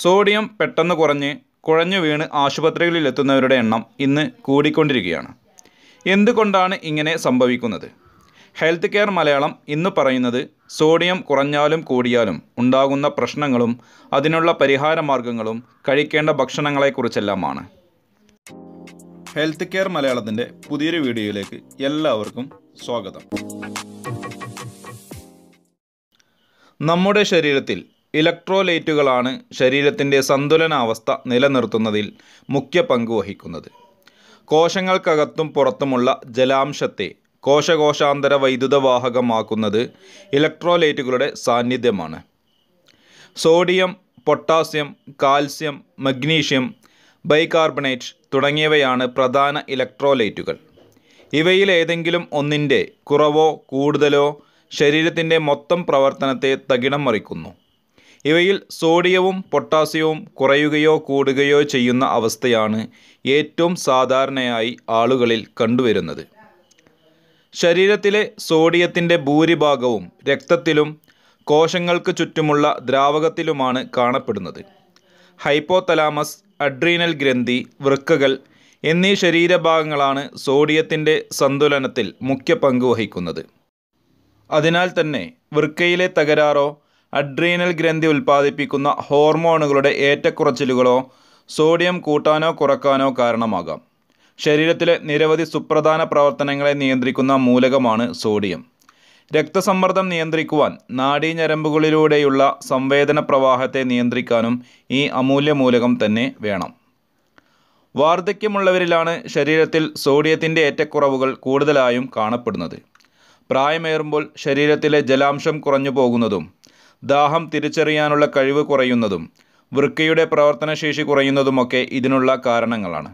sodium പെട്ടെന്ന് കുറഞ്ഞ് കുഴഞ്ഞു വീണ് ആശുപത്രികളിൽ എത്തുന്നവരുടെ എണ്ണം ഇന്ന് കൂടിക്കൊണ്ടിരിക്കുകയാണ് എന്തുകൊണ്ടാണ് ഇങ്ങനെ സംഭവിക്കുന്നത് ഹെൽത്ത് കെയർ മലയാളം ഇന്ന് പറയുന്നത് സോഡിയം കുറഞ്ഞാലും കൂടിയാലും ഉണ്ടാകുന്ന പ്രശ്നങ്ങളും അതിനുള്ള പരിഹാര മാർഗങ്ങളും കഴിക്കേണ്ട ഭക്ഷണങ്ങളെക്കുറിച്ചെല്ലാമാണ് ഹെൽത്ത് കെയർ മലയാളത്തിൻ്റെ പുതിയൊരു വീഡിയോയിലേക്ക് എല്ലാവർക്കും സ്വാഗതം നമ്മുടെ ശരീരത്തിൽ ഇലക്ട്രോലൈറ്റുകളാണ് ശരീരത്തിൻ്റെ സന്തുലനാവസ്ഥ നിലനിർത്തുന്നതിൽ മുഖ്യ പങ്ക് വഹിക്കുന്നത് കോശങ്ങൾക്കകത്തും പുറത്തുമുള്ള ജലാംശത്തെ കോശകോശാന്തര വൈദ്യുതവാഹകമാക്കുന്നത് ഇലക്ട്രോലൈറ്റുകളുടെ സാന്നിധ്യമാണ് sodium potassium calcium magnesium bicarbonate തുടങ്ങിയവയാണ് പ്രധാന ഇലക്ട്രോലൈറ്റുകൾ ഇവയിൽ ഏതെങ്കിലും ഒന്നിൻ്റെ കുറവോ കൂടുതലോ ശരീരത്തിൻ്റെ മൊത്തം പ്രവർത്തനത്തെ തകിടം മറിക്കുന്നു ഇവയിൽ സോഡിയവും പൊട്ടാസ്യവും കുറയുകയോ കൂടുകയോ ചെയ്യുന്ന അവസ്ഥയാണ് ഏറ്റവും സാധാരണയായി ആളുകളിൽ കണ്ടുവരുന്നത് ശരീരത്തിലെ സോഡിയത്തിൻ്റെ ഭൂരിഭാഗവും രക്തത്തിലും കോശങ്ങൾക്ക് ചുറ്റുമുള്ള ദ്രാവകത്തിലുമാണ് കാണപ്പെടുന്നത് ഹൈപ്പോതലാമസ് അഡ്രീനൽ ഗ്രന്ഥി വൃക്കകൾ എന്നീ ശരീരഭാഗങ്ങളാണ് സോഡിയത്തിൻ്റെ സന്തുലനത്തിൽ മുഖ്യ പങ്ക് വഹിക്കുന്നത് അതിനാൽ തന്നെ വൃക്കയിലെ തകരാറോ അഡ്രീനൽ ഗ്രന്ഥി ഉൽപ്പാദിപ്പിക്കുന്ന ഹോർമോണുകളുടെ ഏറ്റക്കുറച്ചിലുകളോ സോഡിയം കൂട്ടാനോ കുറക്കാനോ കാരണമാകാം ശരീരത്തിലെ നിരവധി സുപ്രധാന പ്രവർത്തനങ്ങളെ നിയന്ത്രിക്കുന്ന മൂലകമാണ് സോഡിയം രക്തസമ്മർദ്ദം നിയന്ത്രിക്കുവാൻ നാഡീഞ്ഞരമ്പുകളിലൂടെയുള്ള സംവേദന പ്രവാഹത്തെ നിയന്ത്രിക്കാനും ഈ അമൂല്യ മൂലകം തന്നെ വേണം വാർദ്ധക്യമുള്ളവരിലാണ് ശരീരത്തിൽ സോഡിയത്തിൻ്റെ ഏറ്റക്കുറവുകൾ കൂടുതലായും കാണപ്പെടുന്നത് പ്രായമേറുമ്പോൾ ശരീരത്തിലെ ജലാംശം കുറഞ്ഞു പോകുന്നതും ദാഹം തിരിച്ചറിയാനുള്ള കഴിവ് കുറയുന്നതും വൃക്കയുടെ പ്രവർത്തനശേഷി കുറയുന്നതുമൊക്കെ ഇതിനുള്ള കാരണങ്ങളാണ്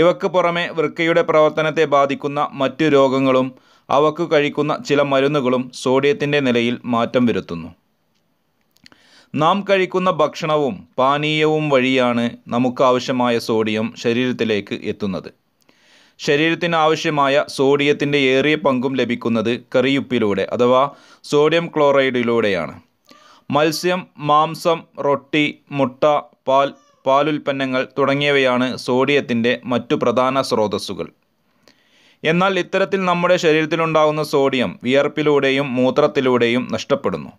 ഇവക്ക് പുറമെ വൃക്കയുടെ പ്രവർത്തനത്തെ ബാധിക്കുന്ന മറ്റു രോഗങ്ങളും അവക്ക് കഴിക്കുന്ന ചില മരുന്നുകളും സോഡിയത്തിൻ്റെ നിലയിൽ മാറ്റം വരുത്തുന്നു നാം കഴിക്കുന്ന ഭക്ഷണവും പാനീയവും വഴിയാണ് നമുക്ക് ആവശ്യമായ സോഡിയം ശരീരത്തിലേക്ക് എത്തുന്നത് ശരീരത്തിന് ആവശ്യമായ സോഡിയത്തിൻ്റെ ഏറിയ പങ്കും ലഭിക്കുന്നത് കറിയുപ്പിലൂടെ അഥവാ സോഡിയം ക്ലോറൈഡിലൂടെയാണ് മത്സ്യം മാംസം റൊട്ടി മുട്ട പാൽ പാലുൽപ്പന്നങ്ങൾ തുടങ്ങിയവയാണ് സോഡിയത്തിൻ്റെ മറ്റു പ്രധാന സ്രോതസ്സുകൾ എന്നാൽ ഇത്തരത്തിൽ നമ്മുടെ ശരീരത്തിലുണ്ടാകുന്ന സോഡിയം വിയർപ്പിലൂടെയും മൂത്രത്തിലൂടെയും നഷ്ടപ്പെടുന്നു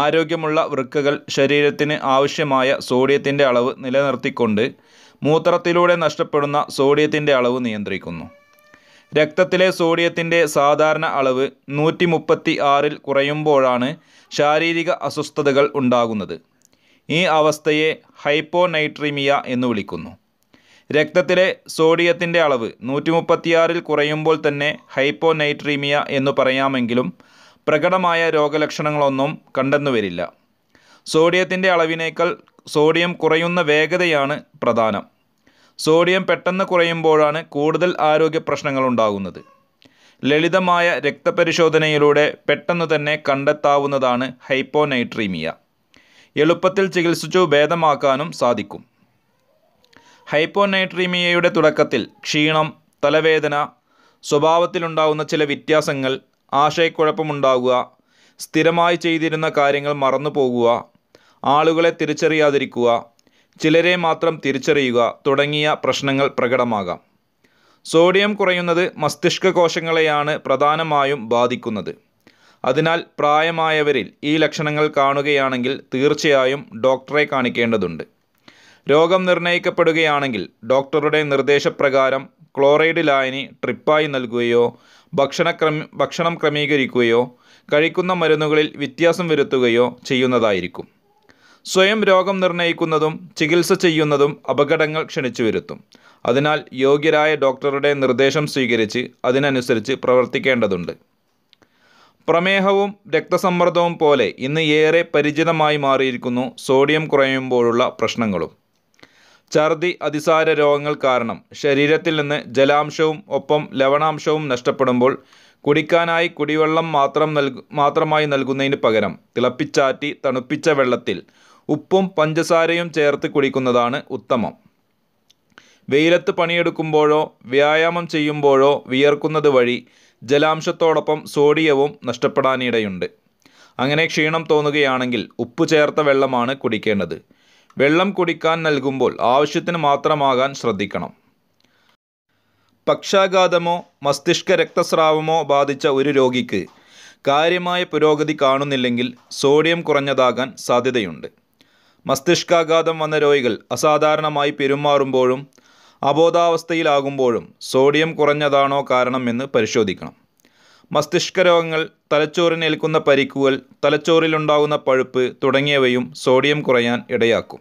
ആരോഗ്യമുള്ള വൃക്കകൾ ശരീരത്തിന് ആവശ്യമായ സോഡിയത്തിൻ്റെ അളവ് നിലനിർത്തിക്കൊണ്ട് മൂത്രത്തിലൂടെ നഷ്ടപ്പെടുന്ന സോഡിയത്തിൻ്റെ അളവ് നിയന്ത്രിക്കുന്നു രക്തത്തിലെ സോഡിയത്തിൻ്റെ സാധാരണ അളവ് നൂറ്റി മുപ്പത്തി ആറിൽ കുറയുമ്പോഴാണ് ശാരീരിക അസ്വസ്ഥതകൾ ഉണ്ടാകുന്നത് ഈ അവസ്ഥയെ ഹൈപ്പോനൈട്രീമിയ എന്ന് വിളിക്കുന്നു രക്തത്തിലെ സോഡിയത്തിൻ്റെ അളവ് നൂറ്റി മുപ്പത്തിയാറിൽ കുറയുമ്പോൾ തന്നെ ഹൈപ്പോനൈട്രീമിയ എന്ന് പറയാമെങ്കിലും പ്രകടമായ രോഗലക്ഷണങ്ങളൊന്നും കണ്ടെന്നുവരില്ല സോഡിയത്തിൻ്റെ അളവിനേക്കാൾ സോഡിയം കുറയുന്ന വേഗതയാണ് പ്രധാനം സോഡിയം പെട്ടെന്ന് കുറയുമ്പോഴാണ് കൂടുതൽ ആരോഗ്യ പ്രശ്നങ്ങൾ ഉണ്ടാകുന്നത് ലളിതമായ രക്തപരിശോധനയിലൂടെ പെട്ടെന്ന് തന്നെ കണ്ടെത്താവുന്നതാണ് ഹൈപ്പോനൈട്രീമിയ എളുപ്പത്തിൽ ചികിത്സിച്ചു ഭേദമാക്കാനും സാധിക്കും ഹൈപ്പോനൈട്രീമിയയുടെ തുടക്കത്തിൽ ക്ഷീണം തലവേദന സ്വഭാവത്തിലുണ്ടാകുന്ന ചില വ്യത്യാസങ്ങൾ ആശയക്കുഴപ്പമുണ്ടാകുക സ്ഥിരമായി ചെയ്തിരുന്ന കാര്യങ്ങൾ മറന്നു പോകുക ആളുകളെ തിരിച്ചറിയാതിരിക്കുക ചിലരെ മാത്രം തിരിച്ചറിയുക തുടങ്ങിയ പ്രശ്നങ്ങൾ പ്രകടമാകാം സോഡിയം കുറയുന്നത് മസ്തിഷ്ക കോശങ്ങളെയാണ് പ്രധാനമായും ബാധിക്കുന്നത് അതിനാൽ പ്രായമായവരിൽ ഈ ലക്ഷണങ്ങൾ കാണുകയാണെങ്കിൽ തീർച്ചയായും ഡോക്ടറെ കാണിക്കേണ്ടതുണ്ട് രോഗം നിർണയിക്കപ്പെടുകയാണെങ്കിൽ ഡോക്ടറുടെ നിർദ്ദേശപ്രകാരം ക്ലോറൈഡ് ലായനി ട്രിപ്പായി നൽകുകയോ ഭക്ഷണ ഭക്ഷണം ക്രമീകരിക്കുകയോ കഴിക്കുന്ന മരുന്നുകളിൽ വ്യത്യാസം വരുത്തുകയോ ചെയ്യുന്നതായിരിക്കും സ്വയം രോഗം നിർണ്ണയിക്കുന്നതും ചികിത്സ ചെയ്യുന്നതും അപകടങ്ങൾ ക്ഷണിച്ചു വരുത്തും അതിനാൽ യോഗ്യരായ ഡോക്ടറുടെ നിർദ്ദേശം സ്വീകരിച്ച് അതിനനുസരിച്ച് പ്രവർത്തിക്കേണ്ടതുണ്ട് പ്രമേഹവും രക്തസമ്മർദ്ദവും പോലെ ഇന്ന് ഏറെ പരിചിതമായി മാറിയിരിക്കുന്നു സോഡിയം കുറയുമ്പോഴുള്ള പ്രശ്നങ്ങളും ഛർദി അതിസാര രോഗങ്ങൾ കാരണം ശരീരത്തിൽ നിന്ന് ജലാംശവും ഒപ്പം ലവണാംശവും നഷ്ടപ്പെടുമ്പോൾ കുടിക്കാനായി കുടിവെള്ളം മാത്രം നൽകു മാത്രമായി നൽകുന്നതിന് പകരം തിളപ്പിച്ചാറ്റി തണുപ്പിച്ച വെള്ളത്തിൽ ഉപ്പും പഞ്ചസാരയും ചേർത്ത് കുടിക്കുന്നതാണ് ഉത്തമം വെയിലത്ത് പണിയെടുക്കുമ്പോഴോ വ്യായാമം ചെയ്യുമ്പോഴോ വിയർക്കുന്നത് വഴി ജലാംശത്തോടൊപ്പം സോഡിയവും നഷ്ടപ്പെടാനിടയുണ്ട് അങ്ങനെ ക്ഷീണം തോന്നുകയാണെങ്കിൽ ഉപ്പ് ചേർത്ത വെള്ളമാണ് കുടിക്കേണ്ടത് വെള്ളം കുടിക്കാൻ നൽകുമ്പോൾ ആവശ്യത്തിന് മാത്രമാകാൻ ശ്രദ്ധിക്കണം പക്ഷാഘാതമോ മസ്തിഷ്ക രക്തസ്രാവമോ ബാധിച്ച ഒരു രോഗിക്ക് കാര്യമായ പുരോഗതി കാണുന്നില്ലെങ്കിൽ സോഡിയം കുറഞ്ഞതാകാൻ സാധ്യതയുണ്ട് മസ്തിഷ്കാഘാതം വന്ന രോഗികൾ അസാധാരണമായി പെരുമാറുമ്പോഴും അബോധാവസ്ഥയിലാകുമ്പോഴും സോഡിയം കുറഞ്ഞതാണോ കാരണമെന്ന് പരിശോധിക്കണം മസ്തിഷ്ക രോഗങ്ങൾ തലച്ചോറിനേൽക്കുന്ന പരിക്കുകൾ തലച്ചോറിലുണ്ടാകുന്ന പഴുപ്പ് തുടങ്ങിയവയും സോഡിയം കുറയാൻ ഇടയാക്കും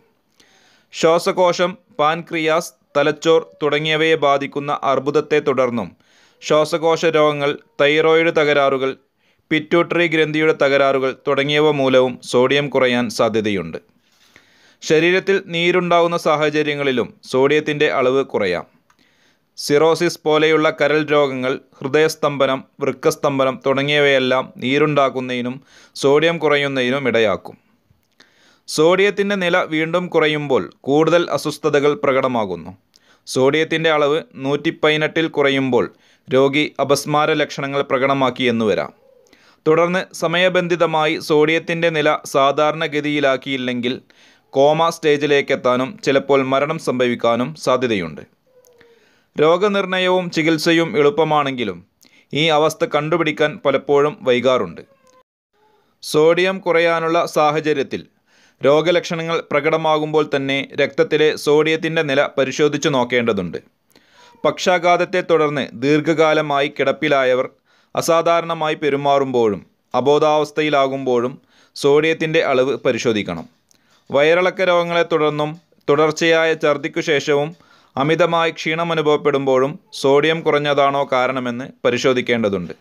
ശ്വാസകോശം പാൻക്രിയാസ് തലച്ചോർ തുടങ്ങിയവയെ ബാധിക്കുന്ന അർബുദത്തെ തുടർന്നും ശ്വാസകോശ രോഗങ്ങൾ തൈറോയിഡ് തകരാറുകൾ പിറ്റ്യൂട്ടറി ഗ്രന്ഥിയുടെ തകരാറുകൾ തുടങ്ങിയവ മൂലവും സോഡിയം കുറയാൻ സാധ്യതയുണ്ട് ശരീരത്തിൽ നീരുണ്ടാകുന്ന സാഹചര്യങ്ങളിലും സോഡിയത്തിൻ്റെ അളവ് കുറയാം സിറോസിസ് പോലെയുള്ള കരൾ രോഗങ്ങൾ ഹൃദയസ്തംഭനം വൃക്കസ്തംഭനം തുടങ്ങിയവയെല്ലാം നീരുണ്ടാക്കുന്നതിനും സോഡിയം കുറയുന്നതിനും ഇടയാക്കും സോഡിയത്തിൻ്റെ നില വീണ്ടും കുറയുമ്പോൾ കൂടുതൽ അസ്വസ്ഥതകൾ പ്രകടമാകുന്നു സോഡിയത്തിൻ്റെ അളവ് നൂറ്റി പതിനെട്ടിൽ കുറയുമ്പോൾ രോഗി അപസ്മാര ലക്ഷണങ്ങൾ പ്രകടമാക്കി എന്ന് വരാം തുടർന്ന് സമയബന്ധിതമായി സോഡിയത്തിൻ്റെ നില സാധാരണഗതിയിലാക്കിയില്ലെങ്കിൽ കോമ സ്റ്റേജിലേക്കെത്താനും ചിലപ്പോൾ മരണം സംഭവിക്കാനും സാധ്യതയുണ്ട് രോഗനിർണയവും ചികിത്സയും എളുപ്പമാണെങ്കിലും ഈ അവസ്ഥ കണ്ടുപിടിക്കാൻ പലപ്പോഴും വൈകാറുണ്ട് സോഡിയം കുറയാനുള്ള സാഹചര്യത്തിൽ രോഗലക്ഷണങ്ങൾ പ്രകടമാകുമ്പോൾ തന്നെ രക്തത്തിലെ സോഡിയത്തിൻ്റെ നില പരിശോധിച്ചു നോക്കേണ്ടതുണ്ട് പക്ഷാഘാതത്തെ തുടർന്ന് ദീർഘകാലമായി കിടപ്പിലായവർ അസാധാരണമായി പെരുമാറുമ്പോഴും അബോധാവസ്ഥയിലാകുമ്പോഴും സോഡിയത്തിൻ്റെ അളവ് പരിശോധിക്കണം വയറിളക്ക രോഗങ്ങളെ തുടർന്നും തുടർച്ചയായ ഛർദിക്കു ശേഷവും അമിതമായി ക്ഷീണം അനുഭവപ്പെടുമ്പോഴും സോഡിയം കുറഞ്ഞതാണോ കാരണമെന്ന് പരിശോധിക്കേണ്ടതുണ്ട്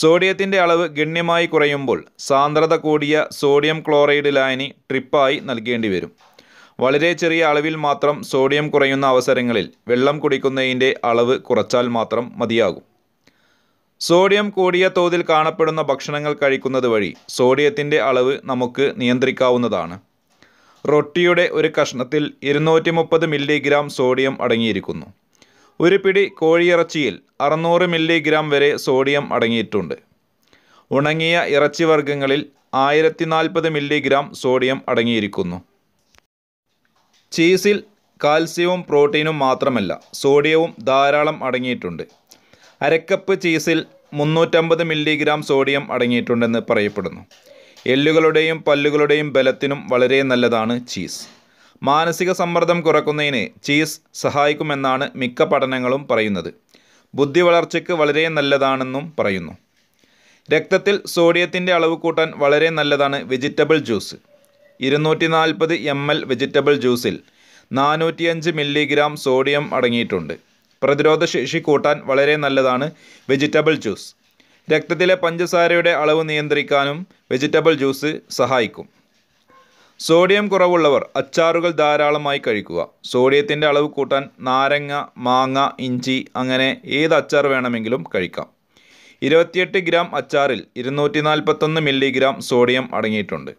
സോഡിയത്തിൻ്റെ അളവ് ഗണ്യമായി കുറയുമ്പോൾ സാന്ദ്രത കൂടിയ സോഡിയം ക്ലോറൈഡ് ലായനി ട്രിപ്പായി നൽകേണ്ടി വരും വളരെ ചെറിയ അളവിൽ മാത്രം സോഡിയം കുറയുന്ന അവസരങ്ങളിൽ വെള്ളം കുടിക്കുന്നതിൻ്റെ അളവ് കുറച്ചാൽ മാത്രം മതിയാകും സോഡിയം കൂടിയ തോതിൽ കാണപ്പെടുന്ന ഭക്ഷണങ്ങൾ കഴിക്കുന്നത് വഴി സോഡിയത്തിൻ്റെ അളവ് നമുക്ക് നിയന്ത്രിക്കാവുന്നതാണ് റൊട്ടിയുടെ ഒരു കഷ്ണത്തിൽ ഇരുന്നൂറ്റി മുപ്പത് മില്ലിഗ്രാം സോഡിയം അടങ്ങിയിരിക്കുന്നു ഒരു പിടി കോഴിയിറച്ചിയിൽ അറുന്നൂറ് മില്ലിഗ്രാം വരെ സോഡിയം അടങ്ങിയിട്ടുണ്ട് ഉണങ്ങിയ ഇറച്ചി വർഗ്ഗങ്ങളിൽ ആയിരത്തി നാൽപ്പത് മില്ലിഗ്രാം സോഡിയം അടങ്ങിയിരിക്കുന്നു ചീസിൽ കാൽസ്യവും പ്രോട്ടീനും മാത്രമല്ല സോഡിയവും ധാരാളം അടങ്ങിയിട്ടുണ്ട് അരക്കപ്പ് ചീസിൽ മുന്നൂറ്റമ്പത് മില്ലിഗ്രാം സോഡിയം അടങ്ങിയിട്ടുണ്ടെന്ന് പറയപ്പെടുന്നു എല്ലുകളുടെയും പല്ലുകളുടെയും ബലത്തിനും വളരെ നല്ലതാണ് ചീസ് മാനസിക സമ്മർദ്ദം കുറക്കുന്നതിന് ചീസ് സഹായിക്കുമെന്നാണ് മിക്ക പഠനങ്ങളും പറയുന്നത് ബുദ്ധി വളർച്ചയ്ക്ക് വളരെ നല്ലതാണെന്നും പറയുന്നു രക്തത്തിൽ സോഡിയത്തിൻ്റെ അളവ് കൂട്ടാൻ വളരെ നല്ലതാണ് വെജിറ്റബിൾ ജ്യൂസ് ഇരുന്നൂറ്റി നാൽപ്പത് എം എൽ വെജിറ്റബിൾ ജ്യൂസിൽ നാനൂറ്റിയഞ്ച് മില്ലിഗ്രാം സോഡിയം അടങ്ങിയിട്ടുണ്ട് പ്രതിരോധശേഷി കൂട്ടാൻ വളരെ നല്ലതാണ് വെജിറ്റബിൾ ജ്യൂസ് രക്തത്തിലെ പഞ്ചസാരയുടെ അളവ് നിയന്ത്രിക്കാനും വെജിറ്റബിൾ ജ്യൂസ് സഹായിക്കും സോഡിയം കുറവുള്ളവർ അച്ചാറുകൾ ധാരാളമായി കഴിക്കുക സോഡിയത്തിൻ്റെ അളവ് കൂട്ടാൻ നാരങ്ങ മാങ്ങ ഇഞ്ചി അങ്ങനെ ഏത് അച്ചാർ വേണമെങ്കിലും കഴിക്കാം ഇരുപത്തിയെട്ട് ഗ്രാം അച്ചാറിൽ ഇരുന്നൂറ്റി നാൽപ്പത്തൊന്ന് മില്ലിഗ്രാം സോഡിയം അടങ്ങിയിട്ടുണ്ട്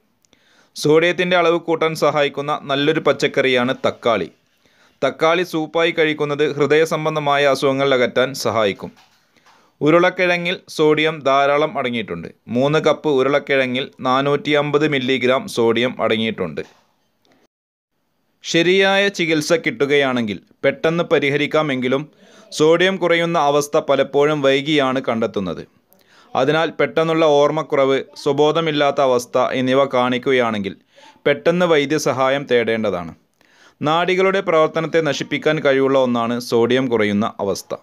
സോഡിയത്തിൻ്റെ അളവ് കൂട്ടാൻ സഹായിക്കുന്ന നല്ലൊരു പച്ചക്കറിയാണ് തക്കാളി തക്കാളി സൂപ്പായി കഴിക്കുന്നത് ഹൃദയ സംബന്ധമായ അസുഖങ്ങൾ അകറ്റാൻ സഹായിക്കും ഉരുളക്കിഴങ്ങിൽ സോഡിയം ധാരാളം അടങ്ങിയിട്ടുണ്ട് മൂന്ന് കപ്പ് ഉരുളക്കിഴങ്ങിൽ നാനൂറ്റി അമ്പത് മില്ലിഗ്രാം സോഡിയം അടങ്ങിയിട്ടുണ്ട് ശരിയായ ചികിത്സ കിട്ടുകയാണെങ്കിൽ പെട്ടെന്ന് പരിഹരിക്കാമെങ്കിലും സോഡിയം കുറയുന്ന അവസ്ഥ പലപ്പോഴും വൈകിയാണ് കണ്ടെത്തുന്നത് അതിനാൽ പെട്ടെന്നുള്ള ഓർമ്മക്കുറവ് സുബോധമില്ലാത്ത അവസ്ഥ എന്നിവ കാണിക്കുകയാണെങ്കിൽ പെട്ടെന്ന് വൈദ്യസഹായം തേടേണ്ടതാണ് നാഡികളുടെ പ്രവർത്തനത്തെ നശിപ്പിക്കാൻ കഴിവുള്ള ഒന്നാണ് സോഡിയം കുറയുന്ന അവസ്ഥ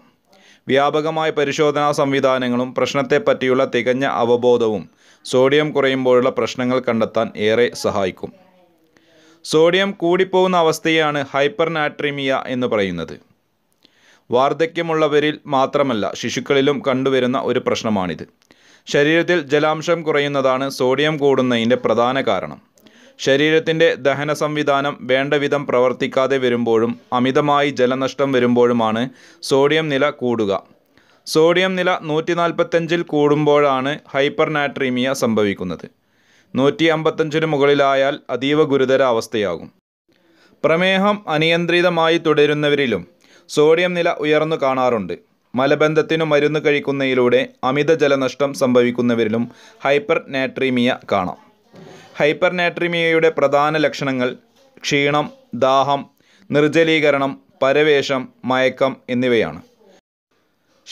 വ്യാപകമായ പരിശോധനാ സംവിധാനങ്ങളും പ്രശ്നത്തെപ്പറ്റിയുള്ള തികഞ്ഞ അവബോധവും സോഡിയം കുറയുമ്പോഴുള്ള പ്രശ്നങ്ങൾ കണ്ടെത്താൻ ഏറെ സഹായിക്കും സോഡിയം കൂടിപ്പോകുന്ന അവസ്ഥയാണ് ഹൈപ്പർനാട്രീമിയ എന്ന് പറയുന്നത് വാർദ്ധക്യമുള്ളവരിൽ മാത്രമല്ല ശിശുക്കളിലും കണ്ടുവരുന്ന ഒരു പ്രശ്നമാണിത് ശരീരത്തിൽ ജലാംശം കുറയുന്നതാണ് സോഡിയം കൂടുന്നതിൻ്റെ പ്രധാന കാരണം ശരീരത്തിൻ്റെ ദഹന സംവിധാനം വേണ്ടവിധം പ്രവർത്തിക്കാതെ വരുമ്പോഴും അമിതമായി ജലനഷ്ടം വരുമ്പോഴുമാണ് സോഡിയം നില കൂടുക സോഡിയം നില നൂറ്റി നാൽപ്പത്തഞ്ചിൽ കൂടുമ്പോഴാണ് ഹൈപ്പർനാട്രീമിയ സംഭവിക്കുന്നത് നൂറ്റി അമ്പത്തഞ്ചിന് മുകളിലായാൽ അതീവ ഗുരുതര അവസ്ഥയാകും പ്രമേഹം അനിയന്ത്രിതമായി തുടരുന്നവരിലും സോഡിയം നില ഉയർന്നു കാണാറുണ്ട് മലബന്ധത്തിനു മരുന്ന് കഴിക്കുന്നതിലൂടെ അമിത ജലനഷ്ടം സംഭവിക്കുന്നവരിലും ഹൈപ്പർ നാട്രീമിയ കാണാം ഹൈപ്പർനാട്രിമിയയുടെ പ്രധാന ലക്ഷണങ്ങൾ ക്ഷീണം ദാഹം നിർജ്ജലീകരണം പരവേഷം മയക്കം എന്നിവയാണ്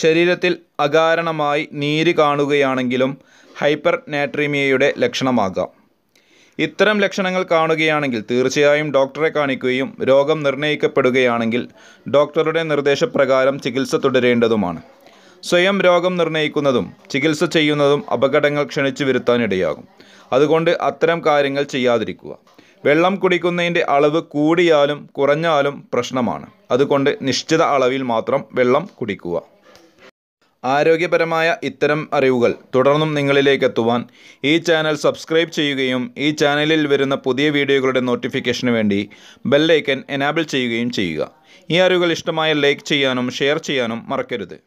ശരീരത്തിൽ അകാരണമായി നീര് കാണുകയാണെങ്കിലും ഹൈപ്പർ നാട്രീമിയയുടെ ലക്ഷണമാകാം ഇത്തരം ലക്ഷണങ്ങൾ കാണുകയാണെങ്കിൽ തീർച്ചയായും ഡോക്ടറെ കാണിക്കുകയും രോഗം നിർണ്ണയിക്കപ്പെടുകയാണെങ്കിൽ ഡോക്ടറുടെ നിർദ്ദേശപ്രകാരം ചികിത്സ തുടരേണ്ടതുമാണ് സ്വയം രോഗം നിർണ്ണയിക്കുന്നതും ചികിത്സ ചെയ്യുന്നതും അപകടങ്ങൾ ക്ഷണിച്ചു വരുത്താനിടയാകും അതുകൊണ്ട് അത്തരം കാര്യങ്ങൾ ചെയ്യാതിരിക്കുക വെള്ളം കുടിക്കുന്നതിൻ്റെ അളവ് കൂടിയാലും കുറഞ്ഞാലും പ്രശ്നമാണ് അതുകൊണ്ട് നിശ്ചിത അളവിൽ മാത്രം വെള്ളം കുടിക്കുക ആരോഗ്യപരമായ ഇത്തരം അറിവുകൾ തുടർന്നും നിങ്ങളിലേക്ക് എത്തുവാൻ ഈ ചാനൽ സബ്സ്ക്രൈബ് ചെയ്യുകയും ഈ ചാനലിൽ വരുന്ന പുതിയ വീഡിയോകളുടെ നോട്ടിഫിക്കേഷന് വേണ്ടി ബെല്ലൈക്കൻ എനാബിൾ ചെയ്യുകയും ചെയ്യുക ഈ അറിവുകൾ ഇഷ്ടമായ ലൈക്ക് ചെയ്യാനും ഷെയർ ചെയ്യാനും മറക്കരുത്